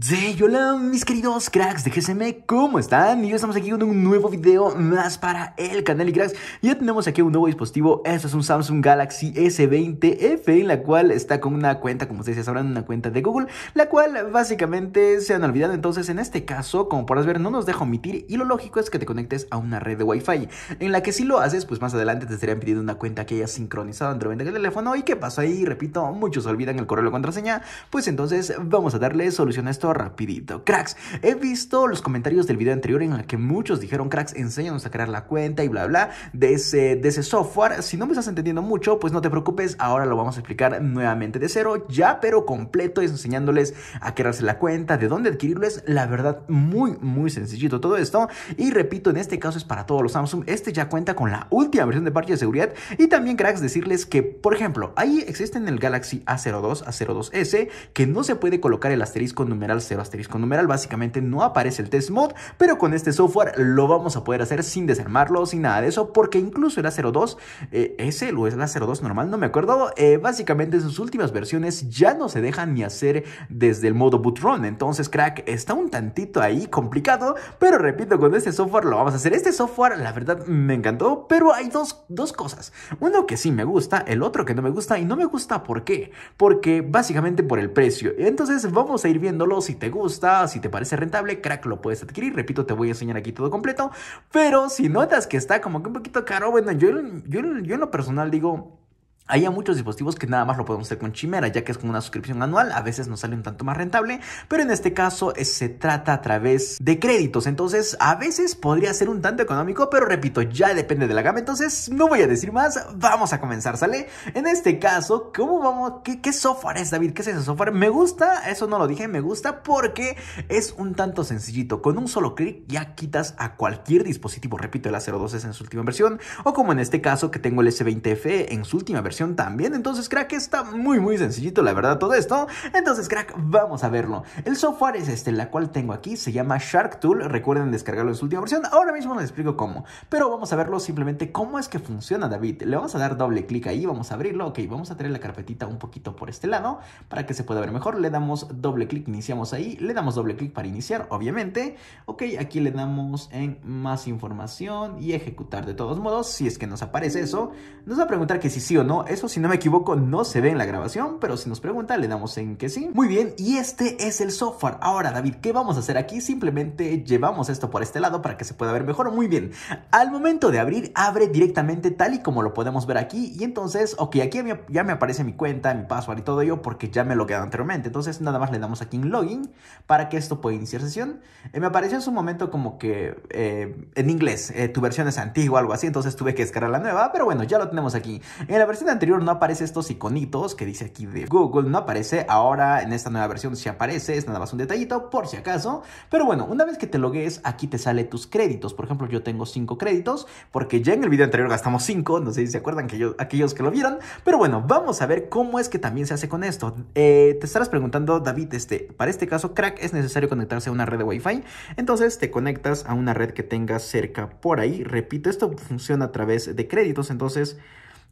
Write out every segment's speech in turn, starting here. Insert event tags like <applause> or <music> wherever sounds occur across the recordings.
Sí, hola mis queridos cracks de GSM, ¿cómo están? Y hoy estamos aquí con un nuevo video más para el canal y cracks Ya tenemos aquí un nuevo dispositivo, esto es un Samsung Galaxy S20F En la cual está con una cuenta, como ustedes ya sabrán, una cuenta de Google La cual básicamente se han olvidado, entonces en este caso, como podrás ver, no nos deja omitir Y lo lógico es que te conectes a una red de Wi-Fi En la que si lo haces, pues más adelante te estarían pidiendo una cuenta que hayas sincronizado entre el teléfono ¿Y qué pasó ahí? Repito, muchos olvidan el correo y la contraseña Pues entonces vamos a darle solución a esto rapidito. Cracks, he visto los comentarios del video anterior en el que muchos dijeron, cracks, enséñanos a crear la cuenta y bla, bla, de ese, de ese software. Si no me estás entendiendo mucho, pues no te preocupes, ahora lo vamos a explicar nuevamente de cero, ya, pero completo, es enseñándoles a crearse la cuenta, de dónde adquirirles, la verdad, muy, muy sencillito todo esto. Y repito, en este caso es para todos los Samsung, este ya cuenta con la última versión de parche de seguridad y también, cracks, decirles que, por ejemplo, ahí existen el Galaxy A02, A02S, que no se puede colocar el asterisco número numeral 0 asterisco numeral. Básicamente no aparece el test mod, pero con este software lo vamos a poder hacer sin desarmarlo, sin nada de eso, porque incluso el A02, Ese, lo o es el A02 normal, no me acuerdo, eh, básicamente en sus últimas versiones ya no se dejan ni hacer desde el modo boot Entonces, crack, está un tantito ahí complicado, pero repito, con este software lo vamos a hacer. Este software, la verdad, me encantó, pero hay dos, dos cosas. Uno que sí me gusta, el otro que no me gusta, y no me gusta ¿por qué? Porque básicamente por el precio. Entonces, vamos a ir viéndolo si te gusta, si te parece rentable, crack, lo puedes adquirir. Repito, te voy a enseñar aquí todo completo. Pero si notas que está como que un poquito caro, bueno, yo, yo, yo en lo personal digo... Hay muchos dispositivos que nada más lo podemos hacer con Chimera, ya que es con una suscripción anual, a veces nos sale un tanto más rentable, pero en este caso eh, se trata a través de créditos, entonces a veces podría ser un tanto económico, pero repito, ya depende de la gama, entonces no voy a decir más, vamos a comenzar, ¿sale? En este caso, ¿cómo vamos? ¿Qué, qué software es, David? ¿Qué es ese software? Me gusta, eso no lo dije, me gusta porque es un tanto sencillito, con un solo clic ya quitas a cualquier dispositivo, repito, el A02 es en su última versión, o como en este caso que tengo el S20F en su última versión, también. Entonces, crack, está muy, muy sencillito, la verdad, todo esto. Entonces, crack, vamos a verlo. El software es este, la cual tengo aquí, se llama Shark Tool. Recuerden descargarlo en su última versión. Ahora mismo les explico cómo, pero vamos a verlo simplemente cómo es que funciona, David. Le vamos a dar doble clic ahí, vamos a abrirlo. Ok, vamos a traer la carpetita un poquito por este lado para que se pueda ver mejor. Le damos doble clic, iniciamos ahí. Le damos doble clic para iniciar, obviamente. Ok, aquí le damos en más información y ejecutar de todos modos. Si es que nos aparece eso, nos va a preguntar que si sí o no eso si no me equivoco no se ve en la grabación, pero si nos pregunta le damos en que sí. Muy bien, y este es el software. Ahora, David, ¿qué vamos a hacer aquí? Simplemente llevamos esto por este lado para que se pueda ver mejor. Muy bien, al momento de abrir, abre directamente tal y como lo podemos ver aquí. Y entonces, ok, aquí ya me aparece mi cuenta, mi password y todo ello porque ya me lo quedan anteriormente. Entonces, nada más le damos aquí en login para que esto pueda iniciar sesión. Eh, me apareció en su momento como que eh, en inglés, eh, tu versión es antigua o algo así, entonces tuve que descargar la nueva, pero bueno, ya lo tenemos aquí. En la versión anterior no aparece estos iconitos que dice aquí de Google, no aparece, ahora en esta nueva versión si aparece, es nada más un detallito por si acaso, pero bueno, una vez que te logues aquí te sale tus créditos, por ejemplo yo tengo 5 créditos porque ya en el video anterior gastamos 5, no sé si se acuerdan que yo, aquellos que lo vieron, pero bueno, vamos a ver cómo es que también se hace con esto. Eh, te estarás preguntando, David, este, para este caso, crack, es necesario conectarse a una red de Wi-Fi, entonces te conectas a una red que tengas cerca por ahí, repito, esto funciona a través de créditos, entonces...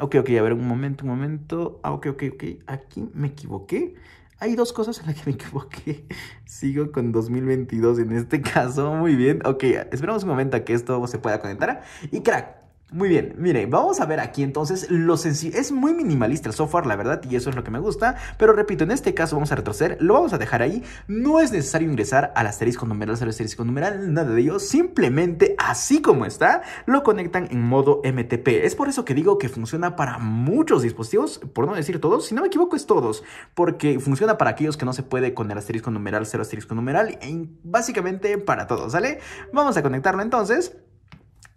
Ah, ok, ok, a ver, un momento, un momento. Ah, ok, ok, ok. Aquí me equivoqué. Hay dos cosas en las que me <laughs> equivoqué. Sigo con 2022 en este <laughs> caso. Muy bien. Ok, esperamos un momento a que esto se pueda conectar. Y crack, muy bien, miren, vamos a ver aquí entonces lo sencillo. Es muy minimalista el software, la verdad, y eso es lo que me gusta. Pero repito, en este caso vamos a retroceder, lo vamos a dejar ahí. No es necesario ingresar al asterisco numeral, al asterisco numeral, nada de ello. Simplemente, así como está, lo conectan en modo MTP. Es por eso que digo que funciona para muchos dispositivos, por no decir todos, si no me equivoco es todos, porque funciona para aquellos que no se puede con el asterisco numeral, cero asterisco numeral, básicamente para todos, ¿sale? Vamos a conectarlo entonces.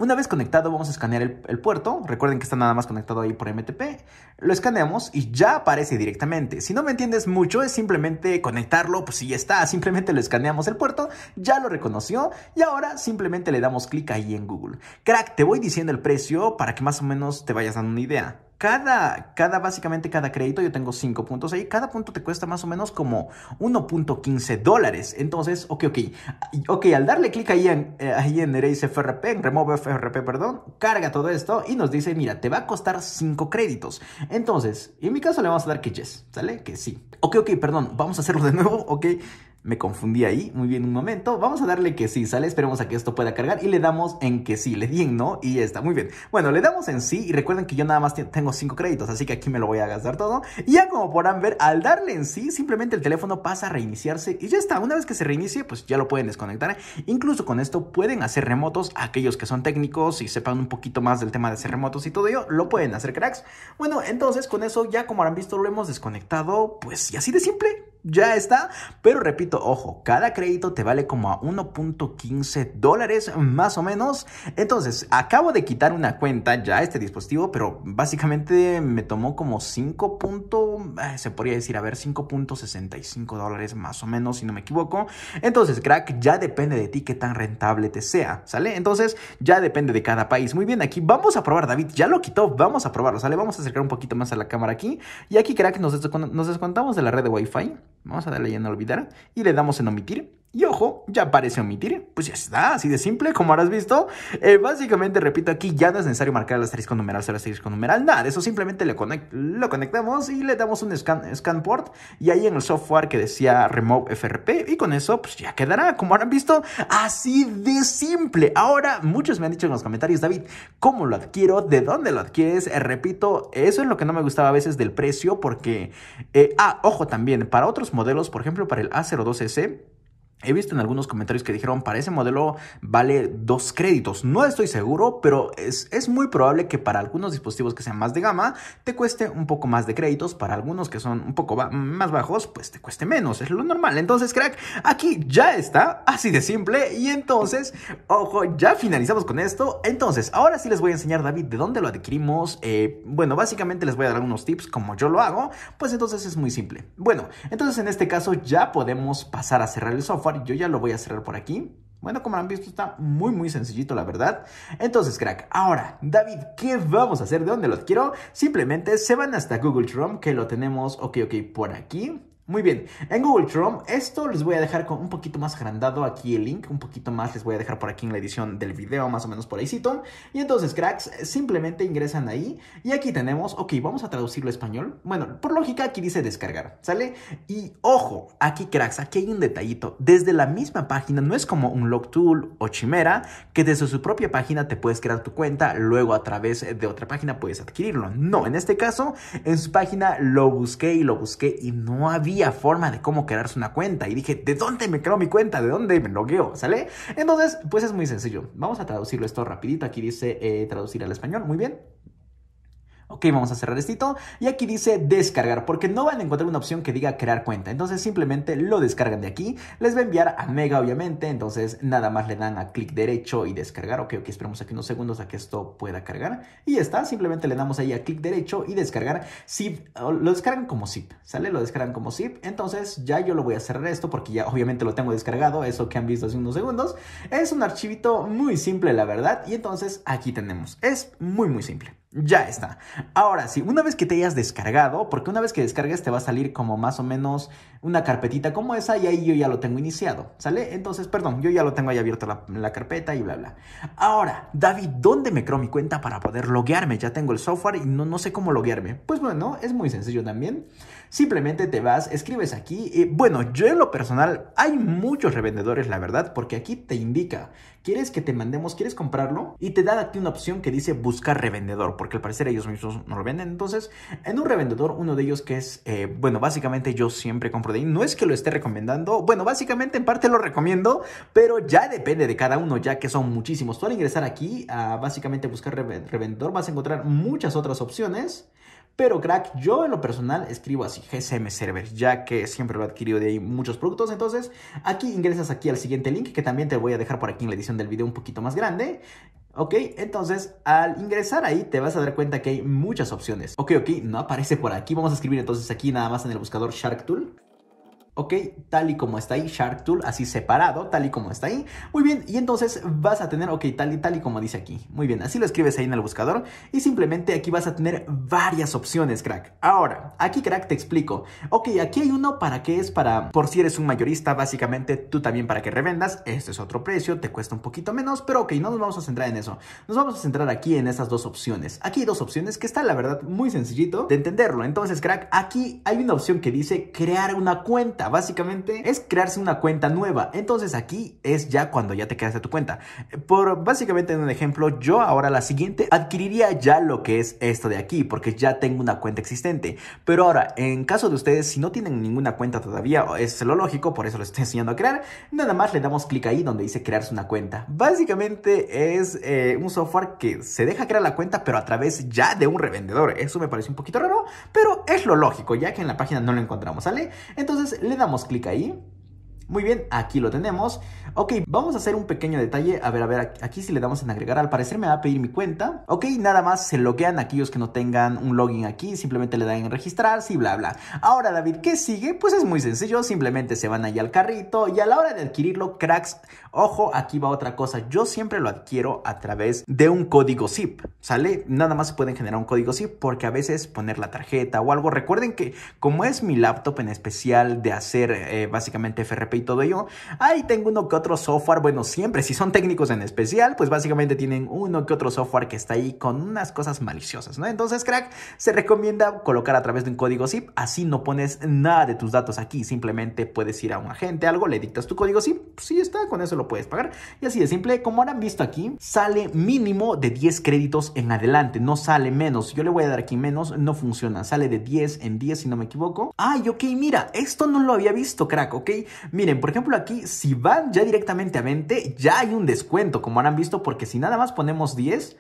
Una vez conectado vamos a escanear el, puerto, recuerden que está nada más conectado ahí por MTP, lo escaneamos y ya aparece directamente. Si no me entiendes mucho es simplemente conectarlo, pues si ya está, simplemente lo escaneamos el puerto, ya lo reconoció y ahora simplemente le damos clic ahí en Google. Crack, te voy diciendo el precio para que más o menos te vayas dando una idea cada, cada, básicamente cada crédito, yo tengo 5 puntos ahí, cada punto te cuesta más o menos como 1.15 dólares. Entonces, ok, ok, ok, al darle clic ahí en, eh, ahí en Erase FRP, en Remove FRP, perdón, carga todo esto y nos dice, mira, te va a costar 5 créditos. Entonces, en mi caso le vamos a dar que yes, ¿sale? Que sí. Ok, ok, perdón, vamos a hacerlo de nuevo, ok. Me confundí ahí, muy bien, un momento. Vamos a darle que sí, sale, esperemos a que esto pueda cargar y le damos en que sí, le di en no y ya está, muy bien. Bueno, le damos en sí y recuerden que yo nada más tengo 5 créditos, así que aquí me lo voy a gastar todo. Y ya como podrán ver, al darle en sí, simplemente el teléfono pasa a reiniciarse y ya está. Una vez que se reinicie, pues ya lo pueden desconectar. Incluso con esto pueden hacer remotos, aquellos que son técnicos y sepan un poquito más del tema de hacer remotos y todo ello, lo pueden hacer cracks. Bueno, entonces con eso ya como habrán visto lo hemos desconectado, pues y así de simple ya está. Pero repito, ojo, cada crédito te vale como a 1.15 dólares más o menos. Entonces, acabo de quitar una cuenta ya este dispositivo, pero básicamente me tomó como 5. Eh, se podría decir, a ver, 5.65 dólares más o menos, si no me equivoco. Entonces, crack, ya depende de ti qué tan rentable te sea, ¿sale? Entonces, ya depende de cada país. Muy bien, aquí vamos a probar, David, ya lo quitó, vamos a probarlo, ¿sale? Vamos a acercar un poquito más a la cámara aquí. Y aquí, crack, nos, nos descontamos de la red de Wi-Fi. Vamos a darle ya en olvidar y le damos en omitir. Y ojo, ya parece omitir. Pues ya está, así de simple, como habrás visto. Eh, básicamente, repito, aquí ya no es necesario marcar las el asterisco numeral, el con numeral, nada. Eso simplemente lo, lo conectamos y le damos un scan, scan, port. Y ahí en el software que decía Remove FRP. Y con eso, pues ya quedará, como habrán visto, así de simple. Ahora, muchos me han dicho en los comentarios, David, ¿cómo lo adquiero? ¿De dónde lo adquieres? Eh, repito, eso es lo que no me gustaba a veces del precio, porque. Eh, ah, ojo también, para otros modelos, por ejemplo, para el A02S He visto en algunos comentarios que dijeron, para ese modelo vale dos créditos. No estoy seguro, pero es, es, muy probable que para algunos dispositivos que sean más de gama, te cueste un poco más de créditos. Para algunos que son un poco más bajos, pues te cueste menos. Es lo normal. Entonces, crack, aquí ya está, así de simple. Y entonces, ojo, ya finalizamos con esto. Entonces, ahora sí les voy a enseñar, David, de dónde lo adquirimos. Eh, bueno, básicamente les voy a dar algunos tips como yo lo hago. Pues entonces es muy simple. Bueno, entonces en este caso ya podemos pasar a cerrar el software yo ya lo voy a cerrar por aquí. Bueno, como han visto, está muy, muy sencillito, la verdad. Entonces, crack, ahora, David, ¿qué vamos a hacer? ¿De dónde lo adquiero? Simplemente se van hasta Google Chrome, que lo tenemos, ok, ok, por aquí. Muy bien, en Google Chrome esto les voy a dejar con un poquito más agrandado aquí el link, un poquito más les voy a dejar por aquí en la edición del video, más o menos por ahí Y entonces, cracks, simplemente ingresan ahí y aquí tenemos, ok, vamos a traducirlo a español. Bueno, por lógica aquí dice descargar, ¿sale? Y ojo, aquí cracks, aquí hay un detallito. Desde la misma página, no es como un log tool o chimera, que desde su propia página te puedes crear tu cuenta, luego a través de otra página puedes adquirirlo. No, en este caso, en su página lo busqué y lo busqué y no había forma de cómo crearse una cuenta. Y dije, ¿de dónde me creo mi cuenta? ¿De dónde me logueo? ¿Sale? Entonces, pues es muy sencillo. Vamos a traducirlo esto rapidito. Aquí dice eh, traducir al español. Muy bien. Ok, vamos a cerrar esto y aquí dice descargar porque no van a encontrar una opción que diga crear cuenta. Entonces simplemente lo descargan de aquí. Les va a enviar a Mega obviamente. Entonces nada más le dan a clic derecho y descargar. Ok, ok, esperemos aquí unos segundos a que esto pueda cargar. Y ya está. Simplemente le damos ahí a clic derecho y descargar zip. Lo descargan como zip. ¿Sale? Lo descargan como zip. Entonces ya yo lo voy a cerrar esto porque ya obviamente lo tengo descargado. Eso que han visto hace unos segundos. Es un archivito muy simple la verdad. Y entonces aquí tenemos. Es muy muy simple. Ya está. Ahora sí, una vez que te hayas descargado, porque una vez que descargues te va a salir como más o menos una carpetita como esa y ahí yo ya lo tengo iniciado, ¿sale? Entonces, perdón, yo ya lo tengo ahí abierto la, carpeta y bla, bla. Ahora, David, ¿dónde me creo mi cuenta para poder loguearme? Ya tengo el software y no, no sé cómo loguearme. Pues bueno, es muy sencillo también. Simplemente te vas, escribes aquí. Y, eh, bueno, yo en lo personal, hay muchos revendedores, la verdad, porque aquí te indica ¿Quieres que te mandemos? ¿Quieres comprarlo? Y te da a ti una opción que dice buscar revendedor, porque al parecer ellos mismos no lo venden. Entonces, en un revendedor, uno de ellos que es, eh, bueno, básicamente yo siempre compro de ahí. No es que lo esté recomendando, bueno, básicamente en parte lo recomiendo, pero ya depende de cada uno, ya que son muchísimos. Tú al ingresar aquí a básicamente buscar revendedor vas a encontrar muchas otras opciones. Pero crack, yo en lo personal escribo así, GSM Server, ya que siempre lo he adquirido de ahí muchos productos. Entonces, aquí ingresas aquí al siguiente link, que también te voy a dejar por aquí en la edición del video un poquito más grande. Ok, entonces al ingresar ahí te vas a dar cuenta que hay muchas opciones. Ok, ok, no aparece por aquí. Vamos a escribir entonces aquí nada más en el buscador Shark Tool. ¿ok? Tal y como está ahí, Shark Tool, así separado, tal y como está ahí. Muy bien, y entonces vas a tener, ok, tal y tal y como dice aquí. Muy bien, así lo escribes ahí en el buscador y simplemente aquí vas a tener varias opciones, crack. Ahora, aquí, crack, te explico. Ok, aquí hay uno para que es para, por si eres un mayorista, básicamente tú también para que revendas. Este es otro precio, te cuesta un poquito menos, pero ok, no nos vamos a centrar en eso. Nos vamos a centrar aquí en esas dos opciones. Aquí hay dos opciones que está, la verdad, muy sencillito de entenderlo. Entonces, crack, aquí hay una opción que dice crear una cuenta. Básicamente es crearse una cuenta nueva. Entonces aquí es ya cuando ya te creaste tu cuenta. Por básicamente en un ejemplo, yo ahora la siguiente adquiriría ya lo que es esto de aquí, porque ya tengo una cuenta existente. Pero ahora, en caso de ustedes, si no tienen ninguna cuenta todavía, es lo lógico, por eso les estoy enseñando a crear, nada más le damos clic ahí donde dice crearse una cuenta. Básicamente es eh, un software que se deja crear la cuenta, pero a través ya de un revendedor. Eso me parece un poquito raro, pero es lo lógico, ya que en la página no lo encontramos, ¿sale? Entonces le le damos clic ahí, muy bien, aquí lo tenemos. Ok, vamos a hacer un pequeño detalle. A ver, a ver, aquí si le damos en agregar, al parecer me va a pedir mi cuenta. Ok, nada más se loguean aquellos que no tengan un login aquí, simplemente le dan en registrar, sí, bla, bla. Ahora, David, ¿qué sigue? Pues es muy sencillo, simplemente se van ahí al carrito y a la hora de adquirirlo, cracks, ojo, aquí va otra cosa. Yo siempre lo adquiero a través de un código zip, ¿sale? Nada más se pueden generar un código zip porque a veces poner la tarjeta o algo. Recuerden que como es mi laptop en especial de hacer eh, básicamente FRP, y todo ello. Ahí tengo uno que otro software, bueno, siempre, si son técnicos en especial, pues básicamente tienen uno que otro software que está ahí con unas cosas maliciosas, ¿no? Entonces, crack, se recomienda colocar a través de un código zip, así no pones nada de tus datos aquí, simplemente puedes ir a un agente, algo, le dictas tu código zip, Si pues sí está, con eso lo puedes pagar. Y así de simple, como habrán visto aquí, sale mínimo de 10 créditos en adelante, no sale menos. Yo le voy a dar aquí menos, no funciona, sale de 10 en 10 si no me equivoco. Ay, ok, mira, esto no lo había visto, crack, ok. mira miren, por ejemplo aquí, si van ya directamente a 20, ya hay un descuento, como han visto, porque si nada más ponemos 10,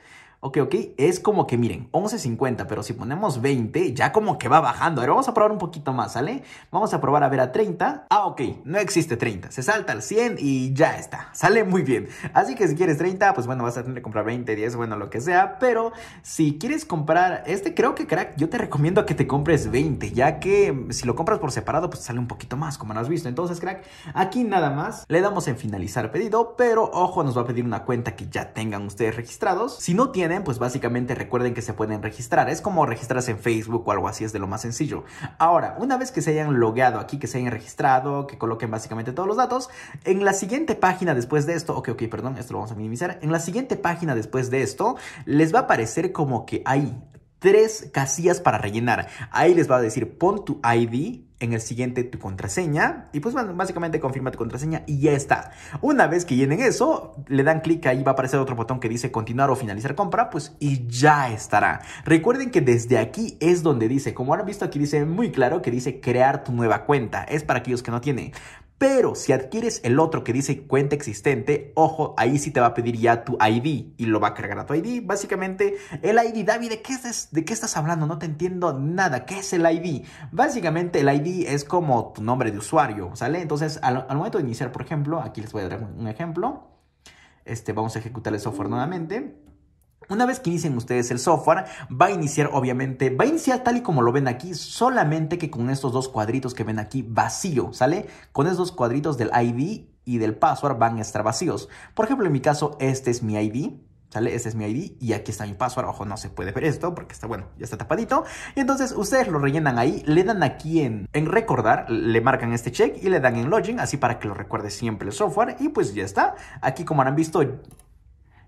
Ok, ok, es como que miren, 11.50, pero si ponemos 20, ya como que va bajando. A ver, vamos a probar un poquito más, ¿sale? Vamos a probar a ver a 30. Ah, ok, no existe 30. Se salta al 100 y ya está. Sale muy bien. Así que si quieres 30, pues bueno, vas a tener que comprar 20, 10, bueno, lo que sea. Pero si quieres comprar este, creo que crack, yo te recomiendo que te compres 20, ya que si lo compras por separado, pues sale un poquito más, como no has visto. Entonces, crack, aquí nada más le damos en finalizar pedido, pero ojo, nos va a pedir una cuenta que ya tengan ustedes registrados. Si no tienen pues básicamente recuerden que se pueden registrar. Es como registrarse en Facebook o algo así, es de lo más sencillo. Ahora, una vez que se hayan logueado aquí, que se hayan registrado, que coloquen básicamente todos los datos, en la siguiente página después de esto, ok, ok, perdón, esto lo vamos a minimizar. En la siguiente página después de esto, les va a aparecer como que ahí, tres casillas para rellenar. Ahí les va a decir pon tu ID, en el siguiente tu contraseña y pues básicamente confirma tu contraseña y ya está. Una vez que llenen eso, le dan clic ahí va a aparecer otro botón que dice continuar o finalizar compra, pues y ya estará. Recuerden que desde aquí es donde dice, como han visto aquí dice muy claro que dice crear tu nueva cuenta, es para aquellos que no tienen. Pero si adquieres el otro que dice cuenta existente, ojo, ahí sí te va a pedir ya tu ID y lo va a cargar a tu ID. Básicamente, el ID, David, ¿de qué, estás, ¿de qué estás hablando? No te entiendo nada. ¿Qué es el ID? Básicamente, el ID es como tu nombre de usuario, ¿sale? Entonces, al, momento de iniciar, por ejemplo, aquí les voy a dar un ejemplo. Este, vamos a ejecutar el software nuevamente. Una vez que inicien ustedes el software, va a iniciar obviamente, va a iniciar tal y como lo ven aquí, solamente que con estos dos cuadritos que ven aquí vacío, ¿sale? Con estos cuadritos del ID y del password van a estar vacíos. Por ejemplo, en mi caso, este es mi ID, ¿sale? Este es mi ID y aquí está mi password. Ojo, no se puede ver esto porque está, bueno, ya está tapadito. Y entonces ustedes lo rellenan ahí, le dan aquí en, en recordar, le marcan este check y le dan en login, así para que lo recuerde siempre el software. Y pues ya está. Aquí, como han visto,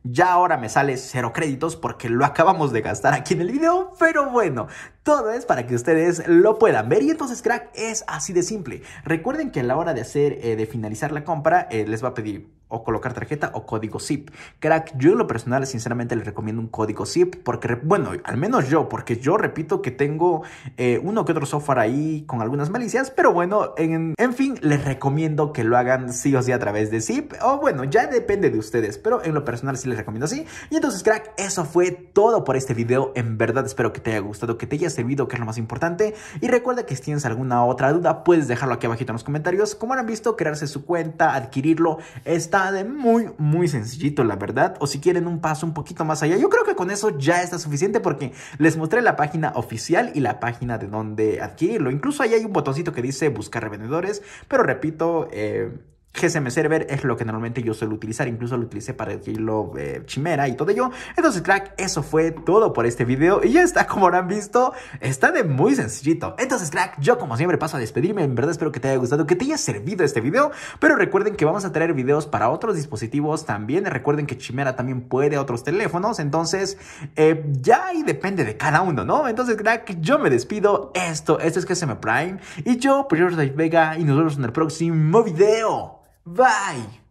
ya ahora me sale cero créditos porque lo acabamos de gastar aquí en el video, pero bueno, todo es para que ustedes lo puedan ver. Y entonces, crack, es así de simple. Recuerden que a la hora de hacer, eh, de finalizar la compra, eh, les va a pedir o colocar tarjeta o código zip. Crack, yo en lo personal sinceramente les recomiendo un código zip porque, bueno, al menos yo, porque yo repito que tengo eh, uno que otro software ahí con algunas malicias, pero bueno, en, fin, les recomiendo que lo hagan sí o sí a través de zip o bueno, ya depende de ustedes, pero en lo personal sí les recomiendo así. Y entonces, crack, eso fue todo por este video. En verdad espero que te haya gustado, que te haya servido, que es lo más importante. Y recuerda que si tienes alguna otra duda, puedes dejarlo aquí abajito en los comentarios. Como han visto, crearse su cuenta, adquirirlo, está muy, muy sencillito, la verdad. O si quieren un paso un poquito más allá, yo creo que con eso ya está suficiente porque les mostré la página oficial y la página de donde adquirirlo. Incluso ahí hay un botoncito que dice buscar revendedores, pero repito, eh GSM Server es lo que normalmente yo suelo utilizar, incluso lo utilicé para el eh, Chimera y todo ello. Entonces, crack, eso fue todo por este video y ya está, como lo han visto, está de muy sencillito. Entonces, crack, yo como siempre paso a despedirme, en verdad espero que te haya gustado, que te haya servido este video, pero recuerden que vamos a traer videos para otros dispositivos también, recuerden que Chimera también puede a otros teléfonos, entonces eh, ya ahí depende de cada uno, ¿no? Entonces, crack, yo me despido, esto, esto es GSM Prime y yo, Prior Vega y nos vemos en el próximo video. Vai!